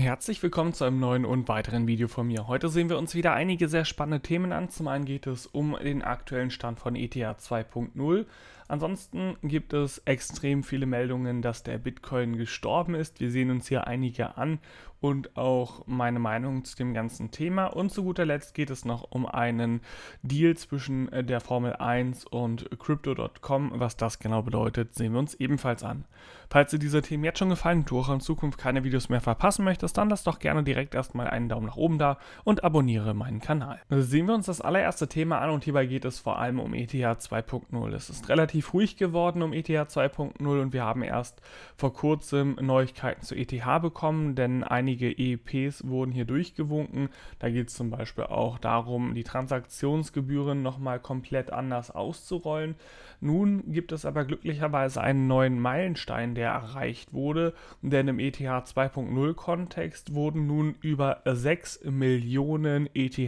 Herzlich willkommen zu einem neuen und weiteren Video von mir. Heute sehen wir uns wieder einige sehr spannende Themen an. Zum einen geht es um den aktuellen Stand von ETA 2.0, Ansonsten gibt es extrem viele Meldungen, dass der Bitcoin gestorben ist. Wir sehen uns hier einige an und auch meine Meinung zu dem ganzen Thema. Und zu guter Letzt geht es noch um einen Deal zwischen äh, der Formel 1 und Crypto.com. Was das genau bedeutet, sehen wir uns ebenfalls an. Falls dir diese Themen jetzt schon gefallen und du auch in Zukunft keine Videos mehr verpassen möchtest, dann lass doch gerne direkt erstmal einen Daumen nach oben da und abonniere meinen Kanal. sehen wir uns das allererste Thema an und hierbei geht es vor allem um ETH 2.0. Es ist relativ relativ ruhig geworden um ETH 2.0 und wir haben erst vor kurzem Neuigkeiten zu ETH bekommen, denn einige EEPs wurden hier durchgewunken. Da geht es zum Beispiel auch darum, die Transaktionsgebühren nochmal komplett anders auszurollen. Nun gibt es aber glücklicherweise einen neuen Meilenstein, der erreicht wurde, denn im ETH 2.0 Kontext wurden nun über 6 Millionen ETH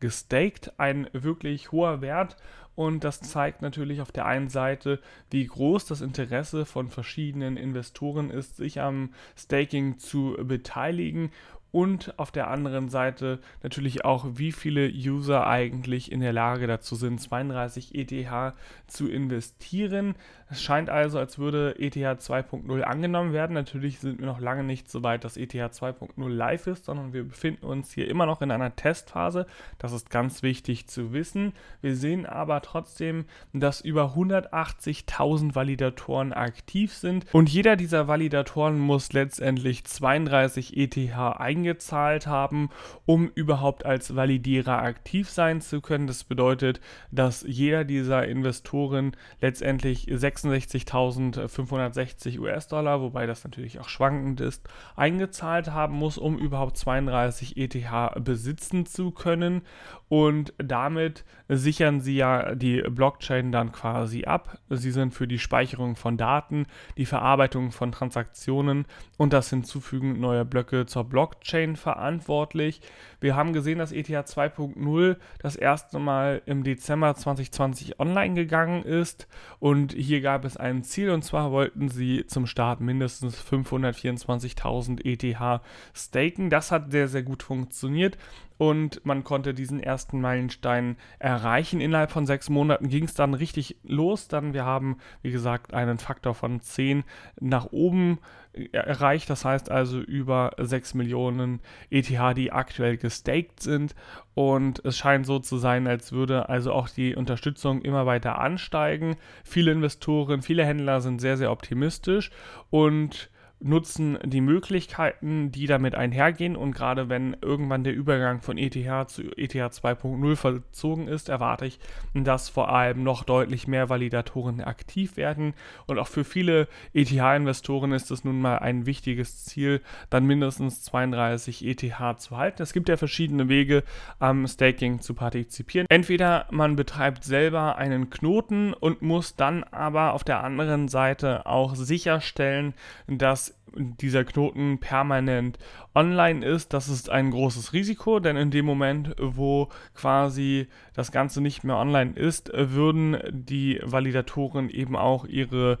gestaked, ein wirklich hoher Wert und das zeigt natürlich auf der einen Seite, wie groß das Interesse von verschiedenen Investoren ist, sich am Staking zu beteiligen und auf der anderen Seite natürlich auch, wie viele User eigentlich in der Lage dazu sind, 32 ETH zu investieren. Es scheint also, als würde ETH 2.0 angenommen werden. Natürlich sind wir noch lange nicht so weit, dass ETH 2.0 live ist, sondern wir befinden uns hier immer noch in einer Testphase. Das ist ganz wichtig zu wissen. Wir sehen aber trotzdem, dass über 180.000 Validatoren aktiv sind und jeder dieser Validatoren muss letztendlich 32 ETH eingeben eingezahlt haben, um überhaupt als Validierer aktiv sein zu können. Das bedeutet, dass jeder dieser Investoren letztendlich 66.560 US-Dollar, wobei das natürlich auch schwankend ist, eingezahlt haben muss, um überhaupt 32 ETH besitzen zu können. Und damit sichern sie ja die Blockchain dann quasi ab. Sie sind für die Speicherung von Daten, die Verarbeitung von Transaktionen und das Hinzufügen neuer Blöcke zur Blockchain Blockchain verantwortlich. Wir haben gesehen, dass ETH 2.0 das erste Mal im Dezember 2020 online gegangen ist und hier gab es ein Ziel und zwar wollten sie zum Start mindestens 524.000 ETH staken. Das hat sehr, sehr gut funktioniert und man konnte diesen ersten Meilenstein erreichen. Innerhalb von sechs Monaten ging es dann richtig los. Dann wir haben, wie gesagt, einen Faktor von 10 nach oben äh, erreicht. Das heißt also über 6 Millionen ETH, die aktuell gestaked sind. Und es scheint so zu sein, als würde also auch die Unterstützung immer weiter ansteigen. Viele Investoren, viele Händler sind sehr, sehr optimistisch und nutzen die Möglichkeiten, die damit einhergehen. Und gerade wenn irgendwann der Übergang von ETH zu ETH 2.0 vollzogen ist, erwarte ich, dass vor allem noch deutlich mehr Validatoren aktiv werden. Und auch für viele ETH-Investoren ist es nun mal ein wichtiges Ziel, dann mindestens 32 ETH zu halten. Es gibt ja verschiedene Wege, am Staking zu partizipieren. Entweder man betreibt selber einen Knoten und muss dann aber auf der anderen Seite auch sicherstellen, dass dieser Knoten permanent online ist, das ist ein großes Risiko, denn in dem Moment, wo quasi das Ganze nicht mehr online ist, würden die Validatoren eben auch ihre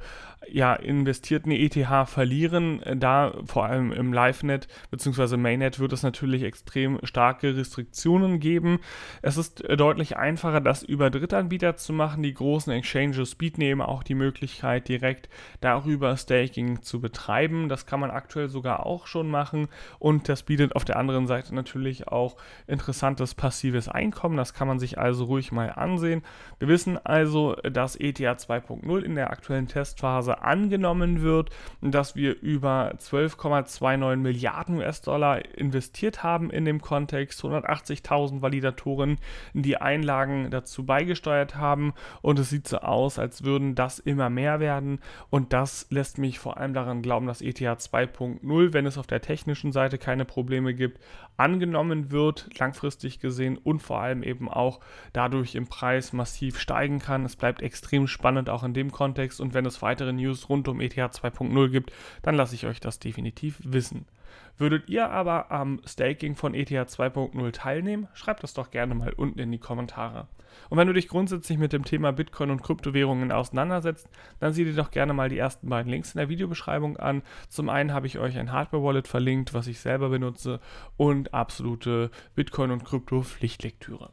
ja, investierten ETH e verlieren. Äh, da vor allem im LiveNet bzw. Mainnet wird es natürlich extrem starke Restriktionen geben. Es ist äh, deutlich einfacher, das über Drittanbieter zu machen. Die großen Exchanges bieten eben auch die Möglichkeit, direkt darüber Staking zu betreiben. Das kann man aktuell sogar auch schon machen und das bietet auf der anderen Seite natürlich auch interessantes passives Einkommen. Das kann man sich also ruhig mal ansehen. Wir wissen also, äh, dass ETH 2.0 in der aktuellen Testphase Börse angenommen wird, dass wir über 12,29 Milliarden US-Dollar investiert haben in dem Kontext, 180.000 Validatoren, die Einlagen dazu beigesteuert haben und es sieht so aus, als würden das immer mehr werden und das lässt mich vor allem daran glauben, dass ETH 2.0, wenn es auf der technischen Seite keine Probleme gibt, angenommen wird, langfristig gesehen und vor allem eben auch dadurch im Preis massiv steigen kann. Es bleibt extrem spannend auch in dem Kontext und wenn es weitere News rund um ETH 2.0 gibt, dann lasse ich euch das definitiv wissen. Würdet ihr aber am Staking von ETH 2.0 teilnehmen? Schreibt das doch gerne mal unten in die Kommentare. Und wenn du dich grundsätzlich mit dem Thema Bitcoin und Kryptowährungen auseinandersetzt, dann sieh dir doch gerne mal die ersten beiden Links in der Videobeschreibung an. Zum einen habe ich euch ein Hardware-Wallet verlinkt, was ich selber benutze, und absolute Bitcoin- und Krypto-Pflichtlektüre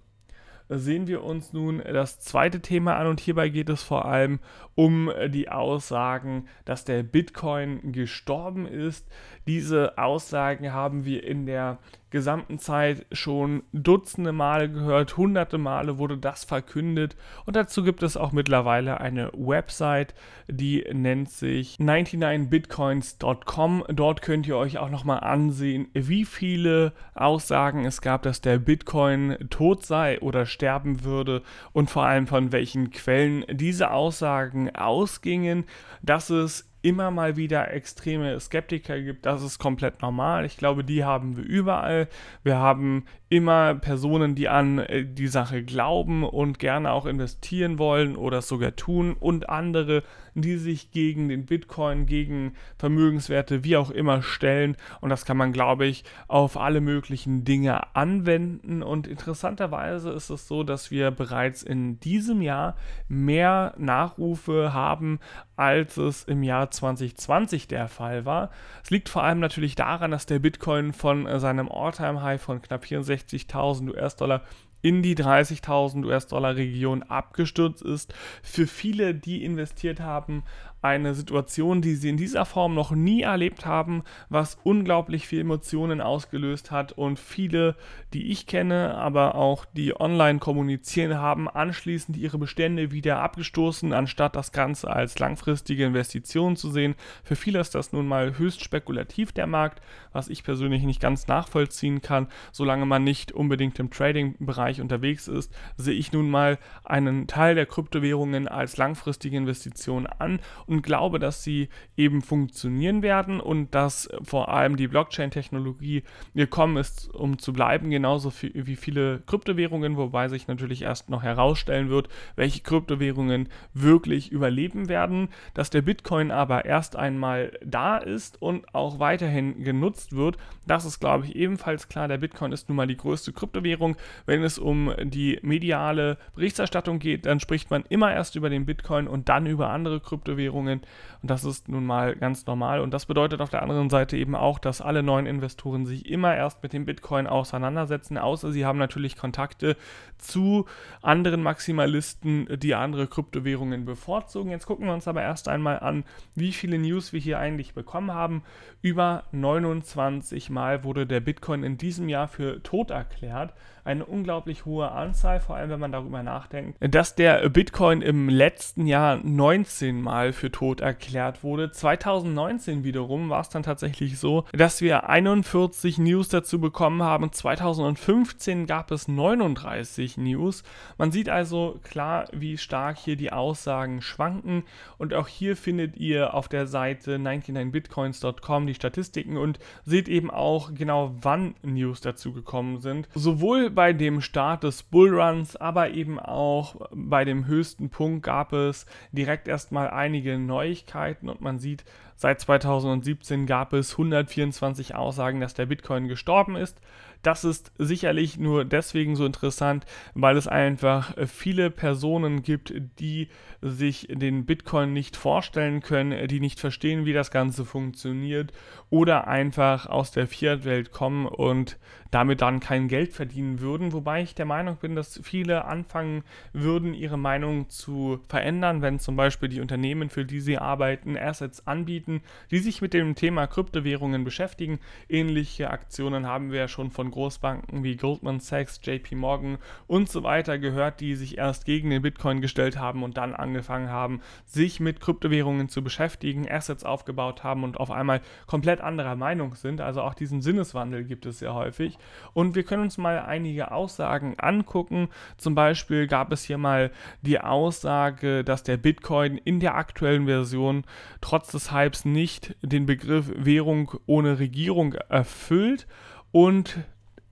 sehen wir uns nun das zweite Thema an und hierbei geht es vor allem um die Aussagen, dass der Bitcoin gestorben ist, diese Aussagen haben wir in der gesamten Zeit schon dutzende Male gehört, hunderte Male wurde das verkündet und dazu gibt es auch mittlerweile eine Website, die nennt sich 99bitcoins.com. Dort könnt ihr euch auch nochmal ansehen, wie viele Aussagen es gab, dass der Bitcoin tot sei oder sterben würde und vor allem von welchen Quellen diese Aussagen ausgingen, dass es immer mal wieder extreme Skeptiker gibt, das ist komplett normal. Ich glaube, die haben wir überall. Wir haben immer Personen, die an äh, die Sache glauben und gerne auch investieren wollen oder es sogar tun und andere, die sich gegen den Bitcoin, gegen Vermögenswerte, wie auch immer stellen. Und das kann man, glaube ich, auf alle möglichen Dinge anwenden. Und interessanterweise ist es so, dass wir bereits in diesem Jahr mehr Nachrufe haben, als es im Jahr 2020 der Fall war. Es liegt vor allem natürlich daran, dass der Bitcoin von äh, seinem All-Time-High von knapp 64.000 US-Dollar in die 30.000 US-Dollar-Region abgestürzt ist. Für viele, die investiert haben, eine Situation, die sie in dieser Form noch nie erlebt haben, was unglaublich viele Emotionen ausgelöst hat und viele, die ich kenne, aber auch die online kommunizieren, haben anschließend ihre Bestände wieder abgestoßen, anstatt das Ganze als langfristige Investition zu sehen. Für viele ist das nun mal höchst spekulativ der Markt, was ich persönlich nicht ganz nachvollziehen kann, solange man nicht unbedingt im Trading-Bereich unterwegs ist, sehe ich nun mal einen Teil der Kryptowährungen als langfristige Investition an und glaube, dass sie eben funktionieren werden und dass äh, vor allem die Blockchain-Technologie gekommen ist, um zu bleiben, genauso wie viele Kryptowährungen, wobei sich natürlich erst noch herausstellen wird, welche Kryptowährungen wirklich überleben werden, dass der Bitcoin aber erst einmal da ist und auch weiterhin genutzt wird, das ist, glaube ich, ebenfalls klar. Der Bitcoin ist nun mal die größte Kryptowährung. Wenn es um die mediale Berichterstattung geht, dann spricht man immer erst über den Bitcoin und dann über andere Kryptowährungen. Nominierungen. Und das ist nun mal ganz normal. Und das bedeutet auf der anderen Seite eben auch, dass alle neuen Investoren sich immer erst mit dem Bitcoin auseinandersetzen, außer sie haben natürlich Kontakte zu anderen Maximalisten, die andere Kryptowährungen bevorzugen. Jetzt gucken wir uns aber erst einmal an, wie viele News wir hier eigentlich bekommen haben. Über 29 Mal wurde der Bitcoin in diesem Jahr für tot erklärt. Eine unglaublich hohe Anzahl, vor allem wenn man darüber nachdenkt, dass der Bitcoin im letzten Jahr 19 Mal für für tot erklärt wurde. 2019 wiederum war es dann tatsächlich so, dass wir 41 News dazu bekommen haben. 2015 gab es 39 News. Man sieht also klar, wie stark hier die Aussagen schwanken. Und auch hier findet ihr auf der Seite 99bitcoins.com die Statistiken und seht eben auch genau, wann News dazu gekommen sind. Sowohl bei dem Start des Bullruns, aber eben auch bei dem höchsten Punkt gab es direkt erstmal einige Neuigkeiten und man sieht, Seit 2017 gab es 124 Aussagen, dass der Bitcoin gestorben ist. Das ist sicherlich nur deswegen so interessant, weil es einfach viele Personen gibt, die sich den Bitcoin nicht vorstellen können, die nicht verstehen, wie das Ganze funktioniert oder einfach aus der Fiat-Welt kommen und damit dann kein Geld verdienen würden. Wobei ich der Meinung bin, dass viele anfangen würden, ihre Meinung zu verändern, wenn zum Beispiel die Unternehmen, für die sie arbeiten, Assets anbieten anbieten, die sich mit dem Thema Kryptowährungen beschäftigen. Ähnliche Aktionen haben wir ja schon von Großbanken wie Goldman Sachs, JP Morgan und so weiter gehört, die sich erst gegen den Bitcoin gestellt haben und dann angefangen haben, sich mit Kryptowährungen zu beschäftigen, Assets aufgebaut haben und auf einmal komplett anderer Meinung sind. Also auch diesen Sinneswandel gibt es sehr häufig. Und wir können uns mal einige Aussagen angucken. Zum Beispiel gab es hier mal die Aussage, dass der Bitcoin in der aktuellen Version trotz des Hypes selbst nicht den Begriff Währung ohne Regierung erfüllt und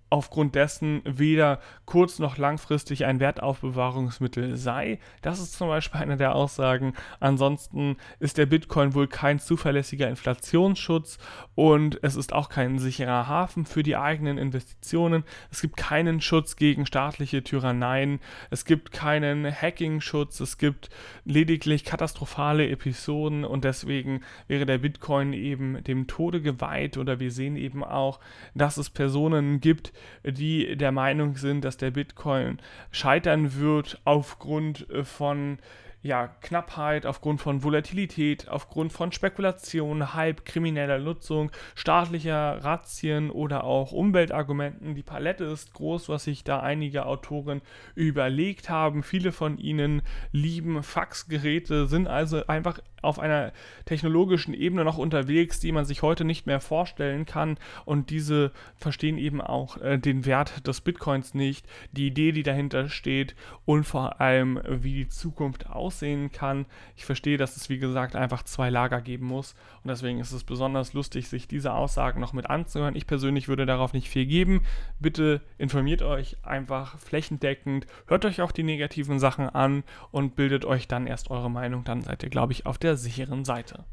aufgrund dessen weder kurz- noch langfristig ein Wertaufbewahrungsmittel sei. Das ist zum Beispiel eine der Aussagen. Ansonsten ist der Bitcoin wohl kein zuverlässiger Inflationsschutz und es ist auch kein sicherer Hafen für die eigenen Investitionen. Es gibt keinen Schutz gegen staatliche Tyranneien. Es gibt keinen Hacking-Schutz. Es gibt lediglich katastrophale Episoden und deswegen wäre der Bitcoin eben dem Tode geweiht oder wir sehen eben auch, dass es Personen gibt, die der Meinung sind, dass der Bitcoin scheitern wird aufgrund äh, von ja, Knappheit, aufgrund von Volatilität, aufgrund von Spekulation, Hype, krimineller Nutzung, staatlicher Razzien oder auch Umweltargumenten. Die Palette ist groß, was sich da einige Autoren überlegt haben. Viele von ihnen lieben Faxgeräte, sind also einfach auf einer technologischen Ebene noch unterwegs, die man sich heute nicht mehr vorstellen kann. Und diese verstehen eben auch äh, den Wert des Bitcoins nicht, die Idee, die dahinter steht und vor allem, wie die Zukunft aussieht aussehen kann. Ich verstehe, dass es wie gesagt einfach zwei Lager geben muss und deswegen ist es besonders lustig, sich diese Aussagen noch mit anzuhören. Ich persönlich würde darauf nicht viel geben. Bitte informiert euch einfach flächendeckend, hört euch auch die negativen Sachen an und bildet euch dann erst eure Meinung. Dann seid ihr, glaube ich, auf der sicheren Seite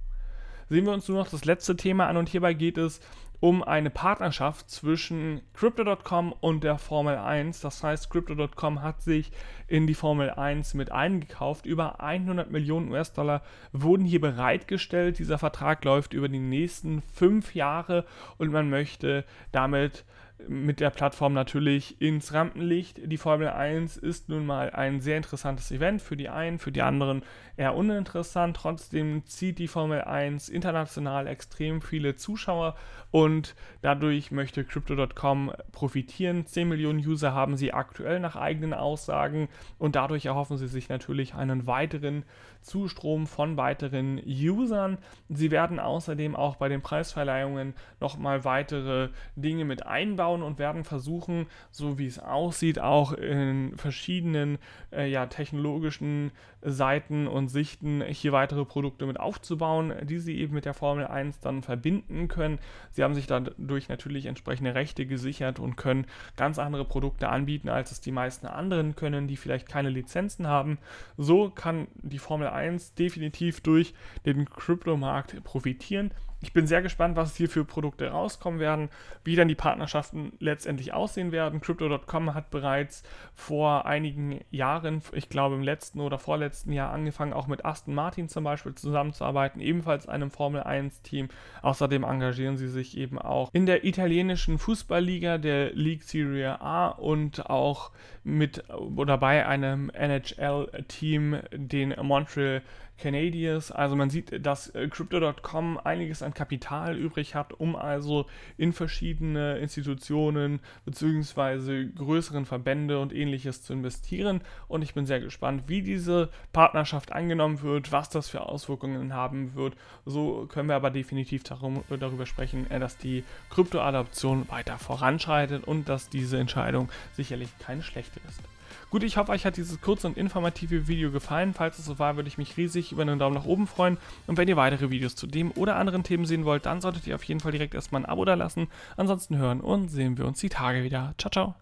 sehen wir uns nur noch das letzte Thema an und hierbei geht es um eine Partnerschaft zwischen Crypto.com und der Formel 1. Das heißt, Crypto.com hat sich in die Formel 1 mit eingekauft. Über 100 Millionen US-Dollar wurden hier bereitgestellt. Dieser Vertrag läuft über die nächsten fünf Jahre und man möchte damit mit der Plattform natürlich ins Rampenlicht. Die Formel 1 ist nun mal ein sehr interessantes Event, für die einen, für die anderen eher uninteressant. Trotzdem zieht die Formel 1 international extrem viele Zuschauer und dadurch möchte Crypto.com profitieren. 10 Millionen User haben sie aktuell nach eigenen Aussagen und dadurch erhoffen sie sich natürlich einen weiteren Zustrom von weiteren Usern. Sie werden außerdem auch bei den Preisverleihungen nochmal weitere Dinge mit einbauen anschauen und werden versuchen, so wie es aussieht, auch in verschiedenen äh, ja, technologischen Seiten und Sichten hier weitere Produkte mit aufzubauen, die sie eben mit der Formel 1 dann verbinden können. Sie haben sich dadurch natürlich entsprechende Rechte gesichert und können ganz andere Produkte anbieten, als es die meisten anderen können, die vielleicht keine Lizenzen haben. So kann die Formel 1 definitiv durch den Kryptomarkt profitieren. Ich bin sehr gespannt, was hier für Produkte rauskommen werden, wie dann die Partnerschaften letztendlich aussehen werden. Crypto.com hat bereits vor einigen Jahren, ich glaube im letzten oder vorletzten Jahr, angefangen, auch mit Aston Martin zum Beispiel zusammenzuarbeiten, ebenfalls einem Formel 1-Team. Außerdem engagieren sie sich eben auch in der italienischen Fußballliga, der League Serie A und auch mit oder bei einem NHL-Team, den Montreal Canadiers. Also man sieht, dass äh, Crypto.com einiges an Kapital übrig hat, um also in verschiedene Institutionen bzw. größeren Verbände und ähnliches zu investieren. Und ich bin sehr gespannt, wie diese Partnerschaft angenommen wird, was das für Auswirkungen haben wird. So können wir aber definitiv darum, äh, darüber sprechen, äh, dass die Kryptoadaption weiter voranschreitet und dass diese Entscheidung sicherlich keine schlechte ist. Gut, ich hoffe, euch hat dieses kurze und informative Video gefallen. Falls es so war, würde ich mich riesig über einen Daumen nach oben freuen. Und wenn ihr weitere Videos zu dem oder anderen Themen sehen wollt, dann solltet ihr auf jeden Fall direkt erstmal ein Abo da lassen. Ansonsten hören und sehen wir uns die Tage wieder. Ciao, ciao.